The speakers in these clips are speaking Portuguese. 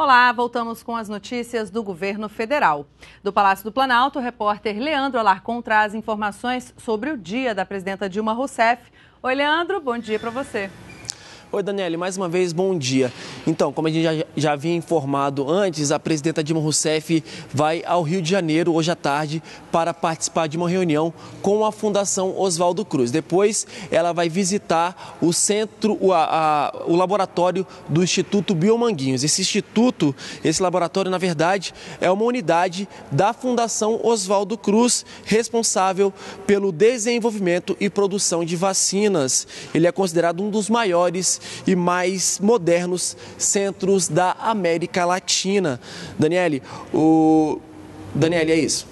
Olá, voltamos com as notícias do governo federal. Do Palácio do Planalto, o repórter Leandro Alarcon traz informações sobre o dia da presidenta Dilma Rousseff. Oi, Leandro, bom dia para você. Oi, Daniele, mais uma vez, bom dia. Então, como a gente já, já havia informado antes, a presidenta Dilma Rousseff vai ao Rio de Janeiro hoje à tarde para participar de uma reunião com a Fundação Oswaldo Cruz. Depois, ela vai visitar o centro, o, a, o laboratório do Instituto Biomanguinhos. Esse instituto, esse laboratório, na verdade, é uma unidade da Fundação Oswaldo Cruz, responsável pelo desenvolvimento e produção de vacinas. Ele é considerado um dos maiores e mais modernos centros da América Latina. Daniele, o... Daniele, é isso.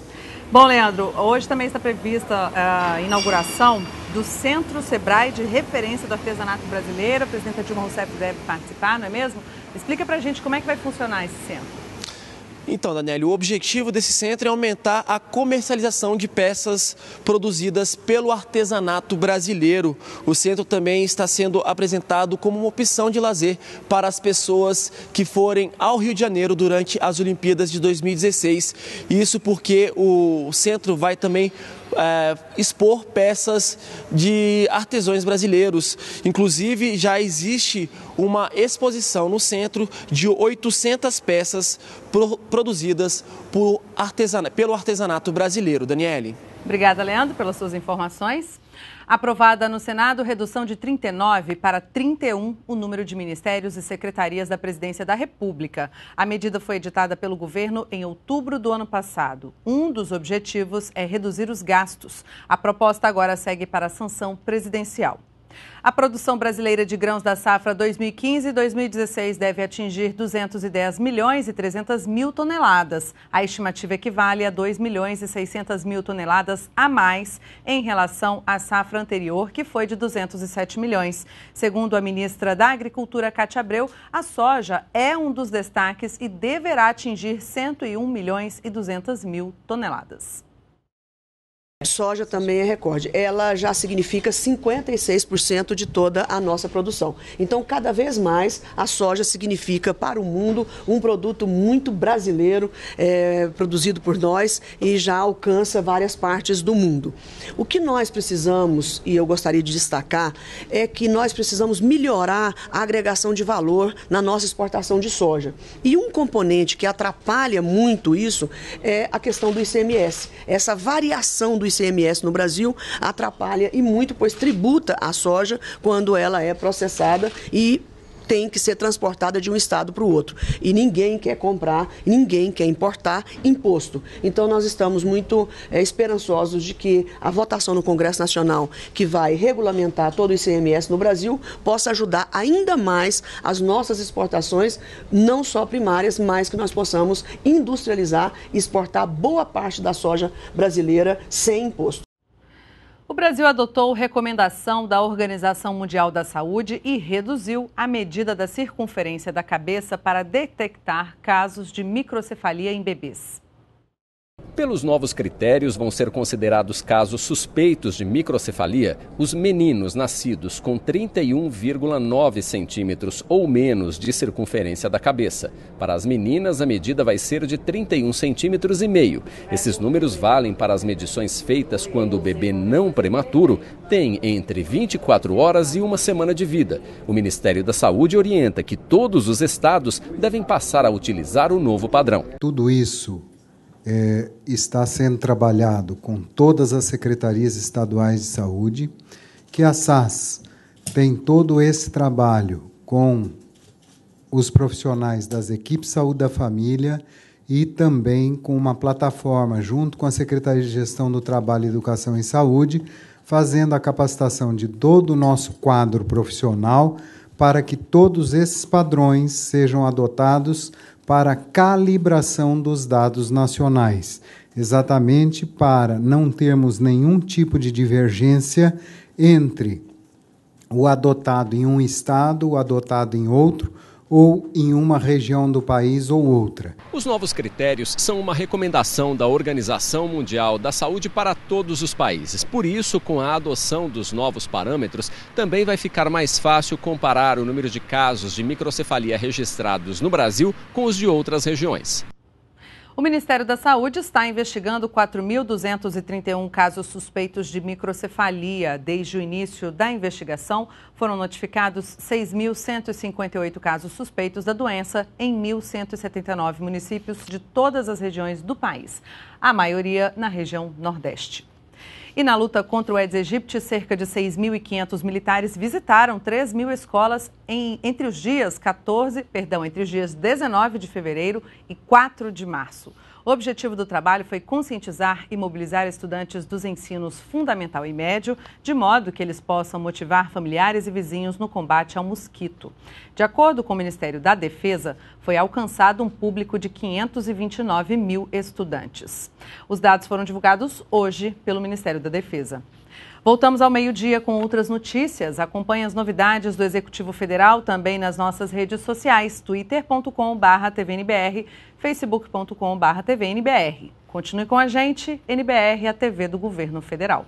Bom, Leandro, hoje também está prevista eh, a inauguração do Centro Sebrae de Referência do Artesanato Brasileiro. A presidenta Dilma Rousseff deve participar, não é mesmo? Explica para a gente como é que vai funcionar esse centro. Então, Daniel, o objetivo desse centro é aumentar a comercialização de peças produzidas pelo artesanato brasileiro. O centro também está sendo apresentado como uma opção de lazer para as pessoas que forem ao Rio de Janeiro durante as Olimpíadas de 2016. Isso porque o centro vai também é, expor peças de artesãos brasileiros. Inclusive, já existe uma exposição no centro de 800 peças pro, produzidas por artesana, pelo artesanato brasileiro. Daniele. Obrigada, Leandro, pelas suas informações. Aprovada no Senado, redução de 39 para 31 o número de ministérios e secretarias da Presidência da República. A medida foi editada pelo governo em outubro do ano passado. Um dos objetivos é reduzir os gastos. A proposta agora segue para a sanção presidencial. A produção brasileira de grãos da safra 2015-2016 deve atingir 210 milhões e 300 mil toneladas. A estimativa equivale a 2 milhões e 600 mil toneladas a mais em relação à safra anterior, que foi de 207 milhões. Segundo a ministra da Agricultura, Cátia Abreu, a soja é um dos destaques e deverá atingir 101 milhões e 200 mil toneladas. Soja também é recorde. Ela já significa 56% de toda a nossa produção. Então, cada vez mais, a soja significa para o mundo um produto muito brasileiro, é, produzido por nós e já alcança várias partes do mundo. O que nós precisamos, e eu gostaria de destacar, é que nós precisamos melhorar a agregação de valor na nossa exportação de soja. E um componente que atrapalha muito isso é a questão do ICMS, essa variação do ICMS no Brasil atrapalha e muito, pois tributa a soja quando ela é processada e tem que ser transportada de um estado para o outro. E ninguém quer comprar, ninguém quer importar imposto. Então nós estamos muito é, esperançosos de que a votação no Congresso Nacional, que vai regulamentar todo o ICMS no Brasil, possa ajudar ainda mais as nossas exportações, não só primárias, mas que nós possamos industrializar e exportar boa parte da soja brasileira sem imposto. O Brasil adotou recomendação da Organização Mundial da Saúde e reduziu a medida da circunferência da cabeça para detectar casos de microcefalia em bebês. Pelos novos critérios, vão ser considerados casos suspeitos de microcefalia os meninos nascidos com 31,9 centímetros ou menos de circunferência da cabeça. Para as meninas, a medida vai ser de 31 centímetros e meio. Esses números valem para as medições feitas quando o bebê não prematuro tem entre 24 horas e uma semana de vida. O Ministério da Saúde orienta que todos os estados devem passar a utilizar o novo padrão. Tudo isso é, está sendo trabalhado com todas as secretarias estaduais de saúde, que a SAS tem todo esse trabalho com os profissionais das equipes saúde da família e também com uma plataforma junto com a Secretaria de Gestão do Trabalho, Educação e Saúde, fazendo a capacitação de todo o nosso quadro profissional para que todos esses padrões sejam adotados para calibração dos dados nacionais, exatamente para não termos nenhum tipo de divergência entre o adotado em um estado, o adotado em outro, ou em uma região do país ou outra. Os novos critérios são uma recomendação da Organização Mundial da Saúde para todos os países. Por isso, com a adoção dos novos parâmetros, também vai ficar mais fácil comparar o número de casos de microcefalia registrados no Brasil com os de outras regiões. O Ministério da Saúde está investigando 4.231 casos suspeitos de microcefalia. Desde o início da investigação, foram notificados 6.158 casos suspeitos da doença em 1.179 municípios de todas as regiões do país, a maioria na região Nordeste. E na luta contra o Aedes aegypti, cerca de 6.500 militares visitaram 3 mil escolas em, entre os dias 14, perdão, entre os dias 19 de fevereiro e 4 de março. O objetivo do trabalho foi conscientizar e mobilizar estudantes dos ensinos fundamental e médio, de modo que eles possam motivar familiares e vizinhos no combate ao mosquito. De acordo com o Ministério da Defesa, foi alcançado um público de 529 mil estudantes. Os dados foram divulgados hoje pelo Ministério da da Defesa. Voltamos ao meio-dia com outras notícias. Acompanhe as novidades do Executivo Federal também nas nossas redes sociais, twitter.com/tvnbr, facebook.com/tvnbr. Continue com a gente, NBR, a TV do Governo Federal.